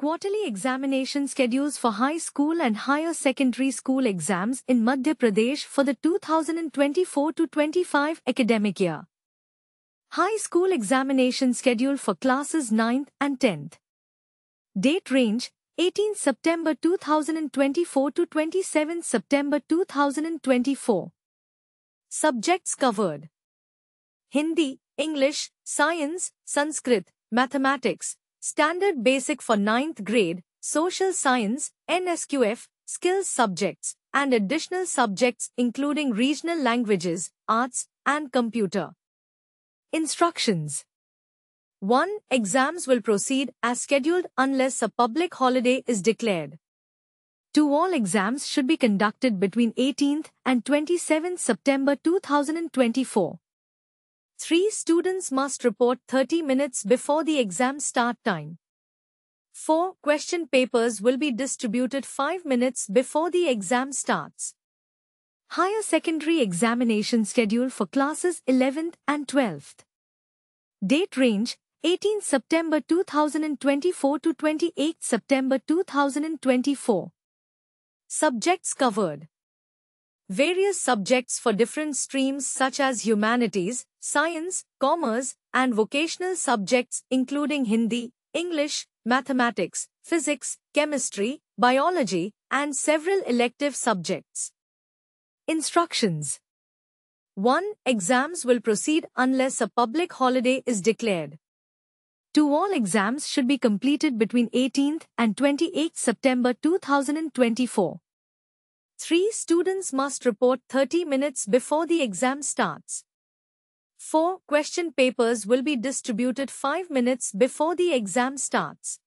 Quarterly examination schedules for high school and higher secondary school exams in Madhya Pradesh for the 2024-25 academic year. High school examination schedule for classes 9th and 10th. Date range 18 September 2024 to 27 September 2024. Subjects covered Hindi, English, Science, Sanskrit, Mathematics, Standard Basic for 9th grade, Social Science, NSQF, Skills subjects, and additional subjects including Regional Languages, Arts, and Computer. Instructions 1. Exams will proceed as scheduled unless a public holiday is declared. 2. All exams should be conducted between 18th and 27th September 2024. 3. Students must report 30 minutes before the exam start time. 4. Question papers will be distributed 5 minutes before the exam starts. Higher secondary examination schedule for classes 11th and 12th. Date range 18 September 2024 to 28 September 2024. Subjects covered. Various subjects for different streams such as humanities, science, commerce, and vocational subjects including Hindi, English, mathematics, physics, chemistry, biology, and several elective subjects. Instructions 1. Exams will proceed unless a public holiday is declared. 2. All exams should be completed between 18th and 28th September 2024. 3. Students must report 30 minutes before the exam starts. 4. Question papers will be distributed 5 minutes before the exam starts.